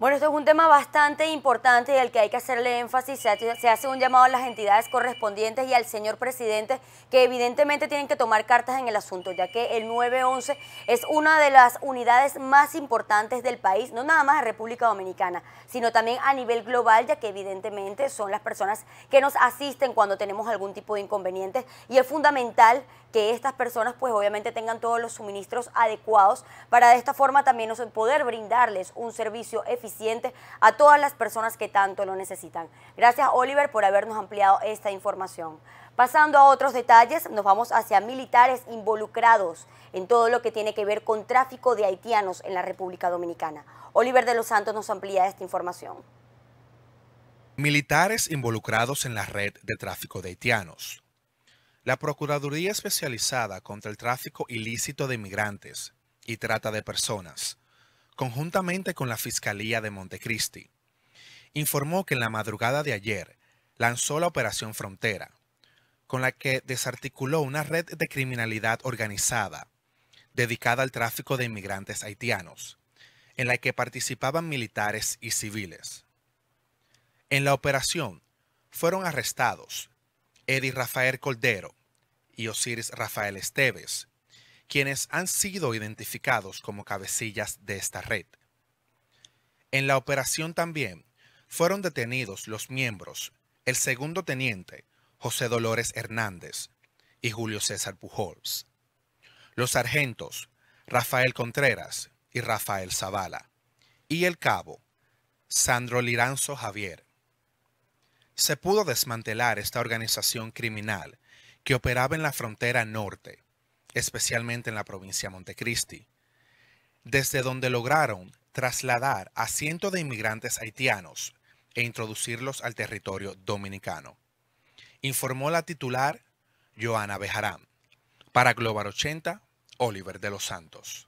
Bueno, esto es un tema bastante importante y al que hay que hacerle énfasis. Se hace un llamado a las entidades correspondientes y al señor presidente que evidentemente tienen que tomar cartas en el asunto, ya que el 911 es una de las unidades más importantes del país, no nada más a República Dominicana, sino también a nivel global, ya que evidentemente son las personas que nos asisten cuando tenemos algún tipo de inconveniente y es fundamental que estas personas pues obviamente tengan todos los suministros adecuados para de esta forma también poder brindarles un servicio eficiente a todas las personas que tanto lo necesitan. Gracias Oliver por habernos ampliado esta información. Pasando a otros detalles, nos vamos hacia militares involucrados en todo lo que tiene que ver con tráfico de haitianos en la República Dominicana. Oliver de los Santos nos amplía esta información. Militares involucrados en la red de tráfico de haitianos. La Procuraduría Especializada contra el Tráfico Ilícito de Inmigrantes y Trata de Personas, conjuntamente con la Fiscalía de Montecristi, informó que en la madrugada de ayer lanzó la Operación Frontera, con la que desarticuló una red de criminalidad organizada dedicada al tráfico de inmigrantes haitianos, en la que participaban militares y civiles. En la operación fueron arrestados Eddie Rafael Cordero, y Osiris Rafael Esteves, quienes han sido identificados como cabecillas de esta red. En la operación también fueron detenidos los miembros, el segundo teniente, José Dolores Hernández, y Julio César Pujols, los sargentos, Rafael Contreras y Rafael Zavala, y el cabo, Sandro Liranzo Javier. Se pudo desmantelar esta organización criminal que operaba en la frontera norte, especialmente en la provincia Montecristi, desde donde lograron trasladar a cientos de inmigrantes haitianos e introducirlos al territorio dominicano, informó la titular Joana Bejarán. Para Global 80, Oliver de los Santos.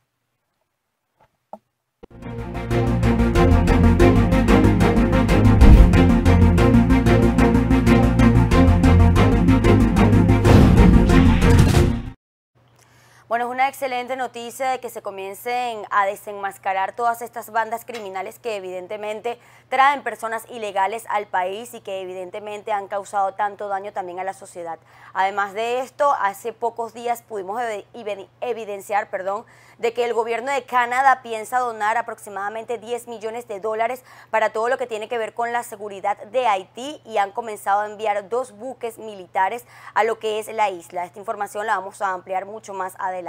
Bueno, es una excelente noticia de que se comiencen a desenmascarar todas estas bandas criminales que evidentemente traen personas ilegales al país y que evidentemente han causado tanto daño también a la sociedad. Además de esto, hace pocos días pudimos evidenciar, perdón, de que el gobierno de Canadá piensa donar aproximadamente 10 millones de dólares para todo lo que tiene que ver con la seguridad de Haití y han comenzado a enviar dos buques militares a lo que es la isla. Esta información la vamos a ampliar mucho más adelante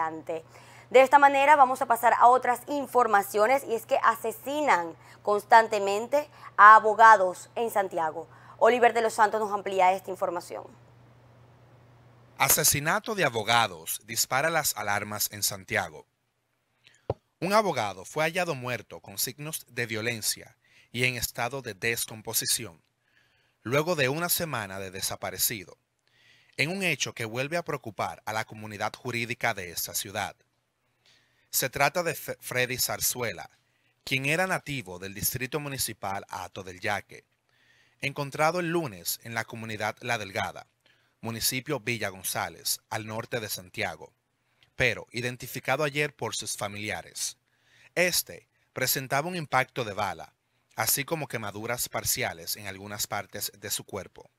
de esta manera vamos a pasar a otras informaciones y es que asesinan constantemente a abogados en Santiago. Oliver de los Santos nos amplía esta información. Asesinato de abogados dispara las alarmas en Santiago. Un abogado fue hallado muerto con signos de violencia y en estado de descomposición, luego de una semana de desaparecido en un hecho que vuelve a preocupar a la comunidad jurídica de esta ciudad. Se trata de Freddy Zarzuela, quien era nativo del distrito municipal Ato del Yaque, encontrado el lunes en la comunidad La Delgada, municipio Villa González, al norte de Santiago, pero identificado ayer por sus familiares. Este presentaba un impacto de bala, así como quemaduras parciales en algunas partes de su cuerpo.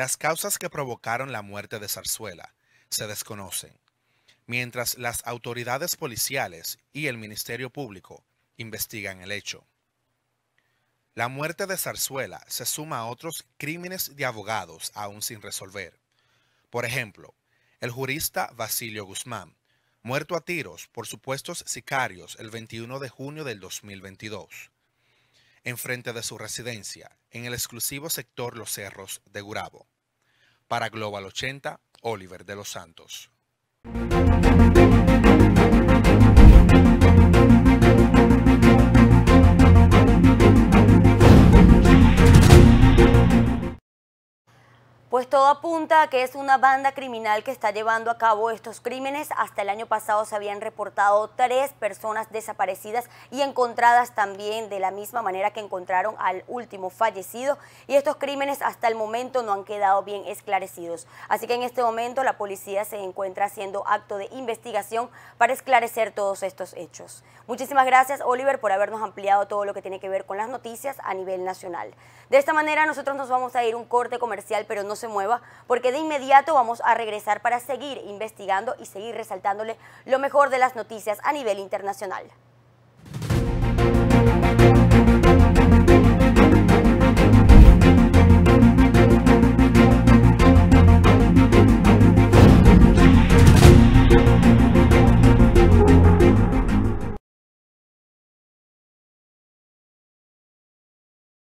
Las causas que provocaron la muerte de Zarzuela se desconocen, mientras las autoridades policiales y el Ministerio Público investigan el hecho. La muerte de Zarzuela se suma a otros crímenes de abogados aún sin resolver. Por ejemplo, el jurista Basilio Guzmán, muerto a tiros por supuestos sicarios el 21 de junio del 2022 enfrente de su residencia, en el exclusivo sector Los Cerros de Gurabo. Para Global 80, Oliver de los Santos. Pues todo apunta a que es una banda criminal que está llevando a cabo estos crímenes. Hasta el año pasado se habían reportado tres personas desaparecidas y encontradas también de la misma manera que encontraron al último fallecido. Y estos crímenes hasta el momento no han quedado bien esclarecidos. Así que en este momento la policía se encuentra haciendo acto de investigación para esclarecer todos estos hechos. Muchísimas gracias Oliver por habernos ampliado todo lo que tiene que ver con las noticias a nivel nacional. De esta manera nosotros nos vamos a ir un corte comercial, pero no se mueva, porque de inmediato vamos a regresar para seguir investigando y seguir resaltándole lo mejor de las noticias a nivel internacional.